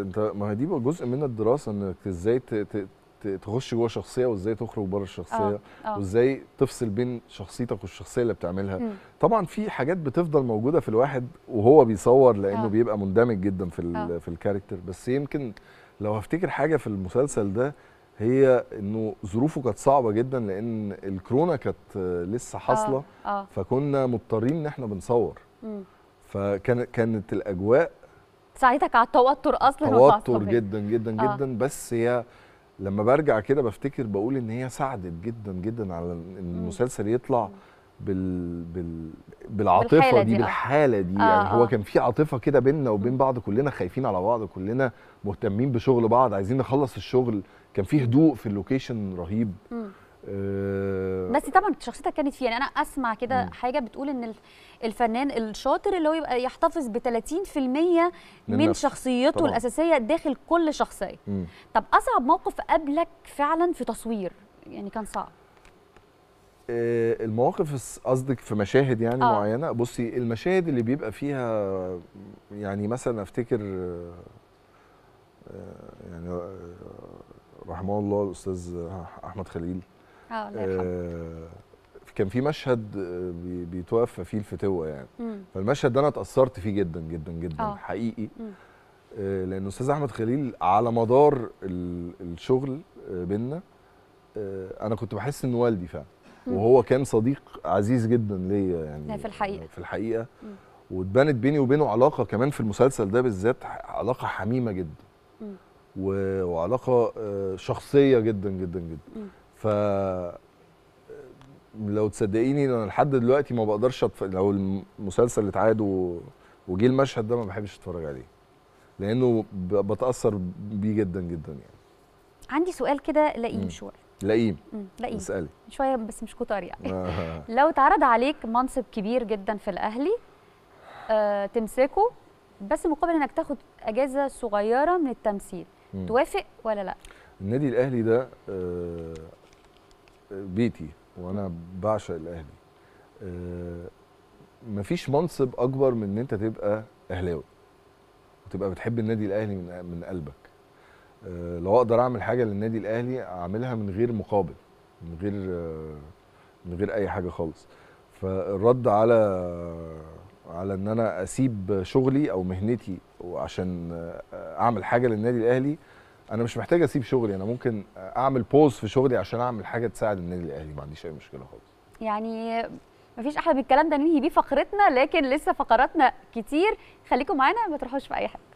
انت ما هي دي جزء من الدراسه انك ازاي تخش جوه شخصيه وازاي تخرج بره الشخصيه أوه. اه. وازاي تفصل بين شخصيتك والشخصيه اللي بتعملها م. طبعا في حاجات بتفضل موجوده في الواحد وهو بيصور لانه أوه. بيبقى مندمج جدا في أوه. اه. في الكاركتر بس يمكن لو هفتكر حاجه في المسلسل ده هي انه ظروفه كانت صعبه جدا لان الكورونا كانت لسه اه، حاصله فكنا مضطرين ان احنا بنصور م. فكانت كانت الاجواء ساعتك على التوتر اصلا توتر جدا جدا آه. جدا بس هي لما برجع كده بفتكر بقول ان هي ساعدت جدا جدا على ان المسلسل يطلع بال... بال... بالعاطفه دي, دي آه. بالحاله دي آه. يعني آه. هو كان في عاطفه كده بيننا وبين بعض كلنا خايفين على بعض كلنا مهتمين بشغل بعض عايزين نخلص الشغل كان في هدوء في اللوكيشن رهيب آه بس طبعا شخصيتك كانت فيها يعني انا اسمع كده حاجه بتقول ان الفنان الشاطر اللي هو يبقى يحتفظ ب 30% من, من شخصيته طبعا. الاساسيه داخل كل شخصيه مم. طب اصعب موقف قابلك فعلا في تصوير يعني كان صعب آه، المواقف قصدك في مشاهد يعني آه. معينه بصي المشاهد اللي بيبقى فيها يعني مثلا افتكر آه، يعني آه، رحمه الله الاستاذ احمد خليل اه الله آه، يرحمه كان في مشهد آه، بيتوقف فيه الفتوه يعني مم. فالمشهد ده انا اتاثرت فيه جدا جدا جدا أوه. حقيقي آه لان استاذ احمد خليل على مدار الشغل آه، بينا انا كنت بحس انه والدي فعلا وهو كان صديق عزيز جدا ليا يعني في الحقيقه في الحقيقه واتبنت بيني وبينه علاقه كمان في المسلسل ده بالذات علاقه حميمه جدا وعلاقه شخصيه جدا جدا جدا مم. ف لو تصدقيني انا لحد دلوقتي ما بقدرش أتف... لو المسلسل اتعاد و... وجه المشهد ده ما بحبش اتفرج عليه لانه ب... بتاثر بيه جدا جدا يعني عندي سؤال كده لئيم شويه لئيم لئيم اسالي شويه بس مش كتار يعني آه. لو اتعرض عليك منصب كبير جدا في الاهلي آه تمسكه بس مقابل انك تاخد اجازه صغيره من التمثيل م. توافق ولا لا النادي الاهلي ده آه بيتي وانا بعشق الاهلي آه، مفيش منصب اكبر من ان انت تبقى اهلاوي وتبقى بتحب النادي الاهلي من من قلبك آه، لو اقدر اعمل حاجه للنادي الاهلي اعملها من غير مقابل من غير آه، من غير اي حاجه خالص فالرد على على ان انا اسيب شغلي او مهنتي وعشان اعمل حاجه للنادي الاهلي انا مش محتاج اسيب شغلي انا ممكن اعمل بوز في شغلي عشان اعمل حاجه تساعد النادي الاهلي ما عنديش اي مشكله خالص يعني مفيش احلى من الكلام ده ننهي بيه فقرتنا لكن لسه فقراتنا كتير خليكم معانا ما تروحوش في اي حاجه